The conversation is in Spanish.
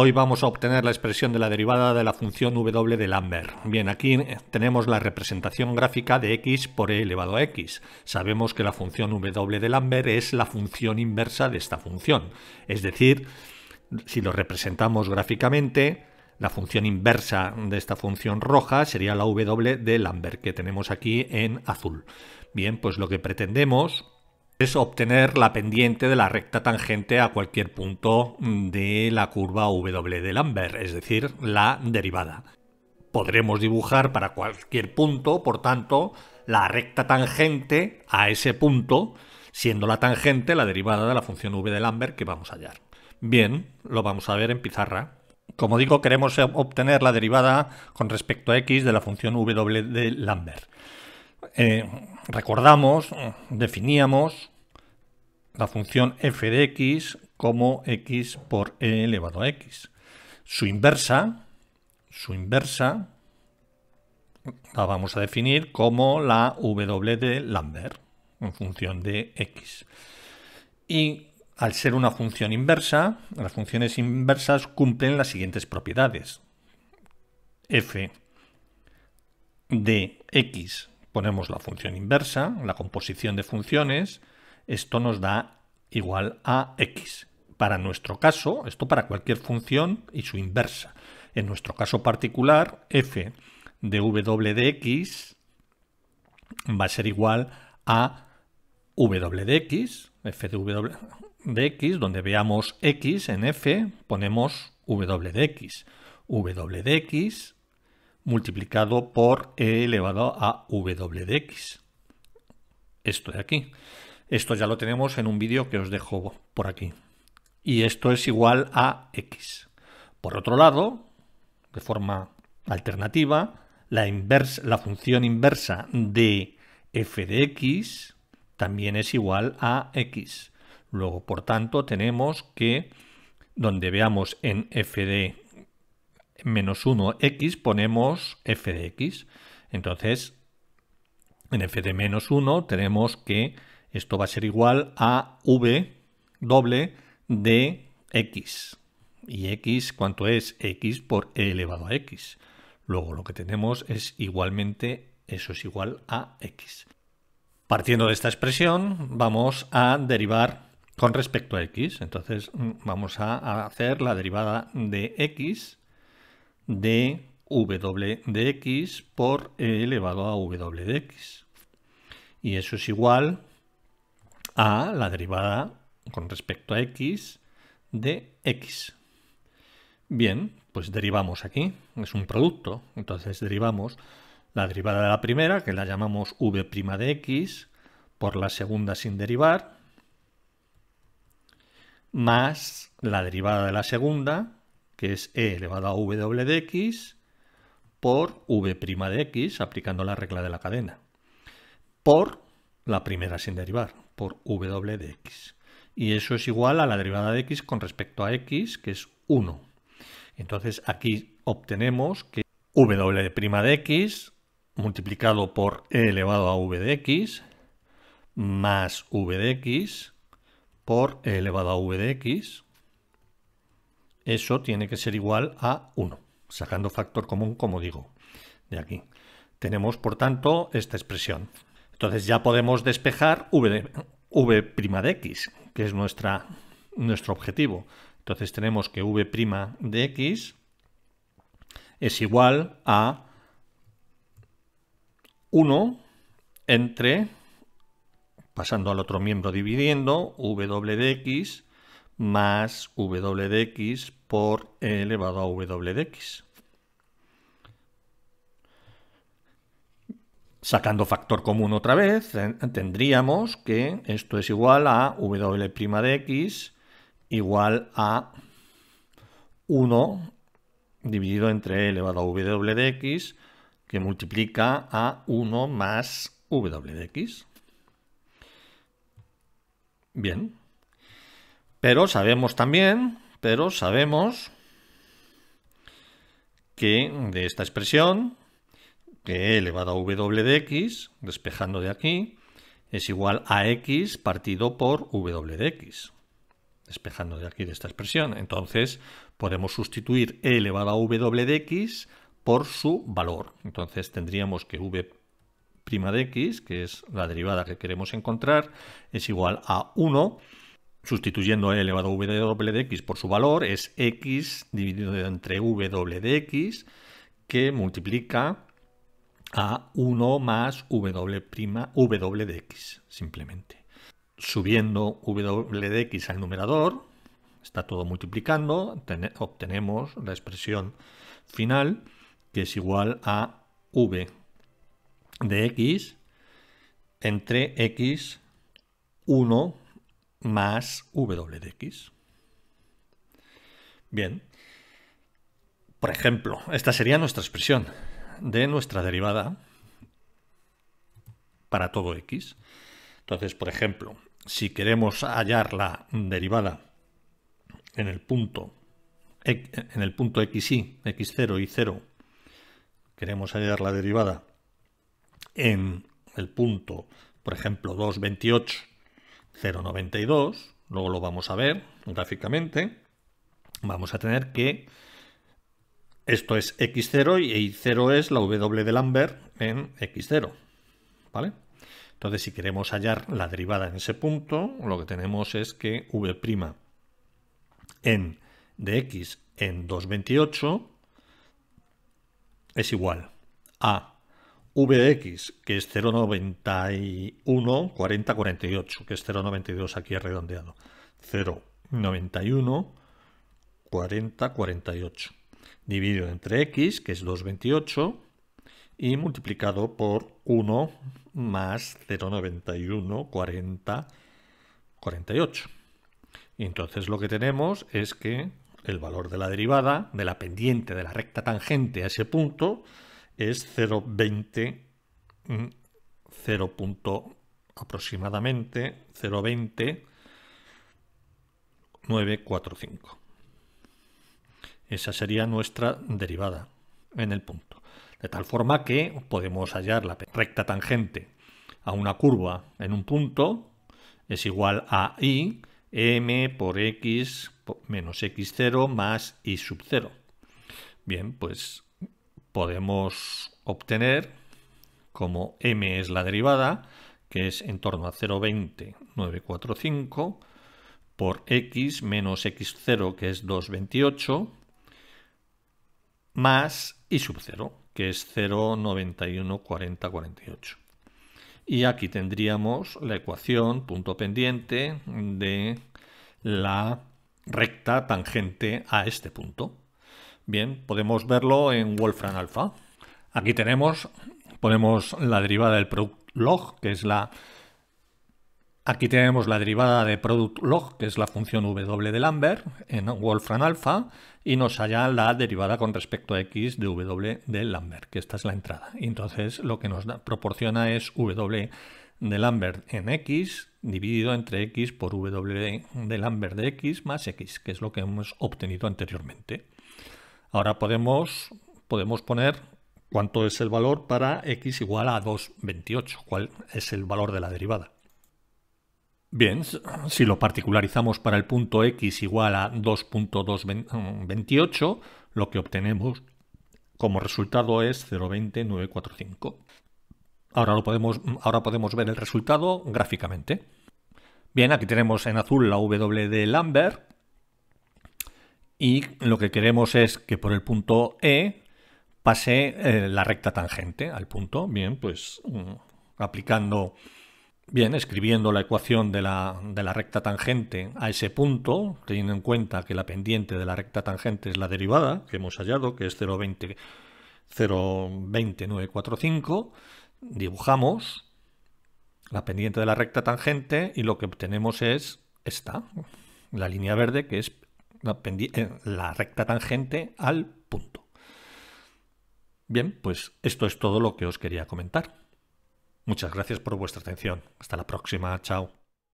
Hoy vamos a obtener la expresión de la derivada de la función w de Lambert. Bien, aquí tenemos la representación gráfica de x por e elevado a x. Sabemos que la función w de Lambert es la función inversa de esta función. Es decir, si lo representamos gráficamente, la función inversa de esta función roja sería la w de Lambert que tenemos aquí en azul. Bien, pues lo que pretendemos es obtener la pendiente de la recta tangente a cualquier punto mm, de la curva W de Lambert, es decir, la derivada. Podremos dibujar para cualquier punto, por tanto, la recta tangente a ese punto, siendo la tangente la derivada de la función W de Lambert que vamos a hallar. Bien, lo vamos a ver en pizarra. Como digo, queremos obtener la derivada con respecto a x de la función W de Lambert. Eh, recordamos, definíamos la función f de x como x por e elevado a x. Su inversa, su inversa, la vamos a definir como la w de Lambert, en función de x. Y al ser una función inversa, las funciones inversas cumplen las siguientes propiedades. f de x ponemos la función inversa, la composición de funciones, esto nos da igual a x. Para nuestro caso, esto para cualquier función y su inversa. En nuestro caso particular, f de w de x va a ser igual a w de x, f de w de x, donde veamos x en f, ponemos w de x. w de x multiplicado por e elevado a w de x. Esto de aquí. Esto ya lo tenemos en un vídeo que os dejo por aquí. Y esto es igual a x. Por otro lado, de forma alternativa, la, inversa, la función inversa de f de x también es igual a x. Luego, por tanto, tenemos que donde veamos en f de menos 1x ponemos f de x. Entonces, en f de menos 1 tenemos que esto va a ser igual a v doble de x. ¿Y x cuánto es? x por e elevado a x. Luego lo que tenemos es igualmente, eso es igual a x. Partiendo de esta expresión, vamos a derivar con respecto a x. Entonces mm, vamos a hacer la derivada de x de w de x por e elevado a w de x. Y eso es igual a la derivada con respecto a x de x. Bien, pues derivamos aquí, es un producto, entonces derivamos la derivada de la primera, que la llamamos v' de x, por la segunda sin derivar, más la derivada de la segunda, que es e elevado a w de x por v' de x, aplicando la regla de la cadena, por la primera sin derivar, por w de x. Y eso es igual a la derivada de x con respecto a x, que es 1. Entonces aquí obtenemos que w' de x multiplicado por e elevado a v de x más v de x por e elevado a v de x eso tiene que ser igual a 1, sacando factor común, como digo, de aquí. Tenemos, por tanto, esta expresión. Entonces ya podemos despejar v, de, de x, que es nuestra, nuestro objetivo. Entonces tenemos que v' de x es igual a 1 entre, pasando al otro miembro dividiendo, w de x más w de x por e elevado a w de x. Sacando factor común otra vez, tendríamos que esto es igual a w' de x igual a 1 dividido entre e elevado a w de x que multiplica a 1 más w de x. Bien. Pero sabemos también, pero sabemos que de esta expresión, que e elevado a w de x, despejando de aquí, es igual a x partido por w de x, despejando de aquí de esta expresión. Entonces podemos sustituir e elevado a w de x por su valor. Entonces tendríamos que v prima de x, que es la derivada que queremos encontrar, es igual a 1 sustituyendo elevado w de x por su valor, es x dividido entre w de x que multiplica a 1 más w', w de x, simplemente. Subiendo w de x al numerador, está todo multiplicando, obtenemos la expresión final, que es igual a v de x entre x 1 más w de x. Bien. Por ejemplo, esta sería nuestra expresión de nuestra derivada para todo x. Entonces, por ejemplo, si queremos hallar la derivada en el punto e, en el punto xy, x0 y 0, queremos hallar la derivada en el punto, por ejemplo, 228. 0,92, luego lo vamos a ver gráficamente, vamos a tener que esto es x0 y y0 es la w de Lambert en x0, ¿vale? Entonces, si queremos hallar la derivada en ese punto, lo que tenemos es que v' en, de x en 2,28 es igual a VX, que es 0,91, 40, 48, que es 0,92 aquí redondeado. 0,91, 40, 48. Dividido entre X, que es 2,28, y multiplicado por 1 más 0,91, 40, 48. Y entonces lo que tenemos es que el valor de la derivada, de la pendiente de la recta tangente a ese punto, es 0,20, 0. Mm, aproximadamente 0,20, 945. Esa sería nuestra derivada en el punto. De tal forma que podemos hallar la recta tangente a una curva en un punto es igual a i m por x menos x0 más i sub 0. Bien, pues podemos obtener como m es la derivada, que es en torno a 0,20945, por x menos x0, que es 228, más y sub 0, que es 0,914048. Y aquí tendríamos la ecuación punto pendiente de la recta tangente a este punto. Bien, podemos verlo en Wolfram Alpha. Aquí tenemos, ponemos la derivada del product log, que es la... Aquí tenemos la derivada de product log, que es la función w de Lambert en Wolfram Alpha, y nos halla la derivada con respecto a x de w de Lambert, que esta es la entrada. entonces lo que nos proporciona es w de Lambert en x dividido entre x por w de Lambert de x más x, que es lo que hemos obtenido anteriormente. Ahora podemos, podemos poner cuánto es el valor para x igual a 2,28, cuál es el valor de la derivada. Bien, si lo particularizamos para el punto x igual a 2.228, lo que obtenemos como resultado es 0,20945. Ahora, podemos, ahora podemos ver el resultado gráficamente. Bien, aquí tenemos en azul la W de Lambert, y lo que queremos es que por el punto E pase eh, la recta tangente al punto. Bien, pues mm, aplicando, bien, escribiendo la ecuación de la, recta tangente a ese punto, teniendo en cuenta que la pendiente de la recta tangente es la derivada que hemos hallado, que es 0,20, 0,20945, dibujamos la pendiente de la recta tangente y lo que obtenemos es esta, la línea verde que es eh, la, recta tangente al punto. Bien, pues esto es todo lo que os quería comentar. Muchas gracias por vuestra atención. Hasta la próxima. Chao.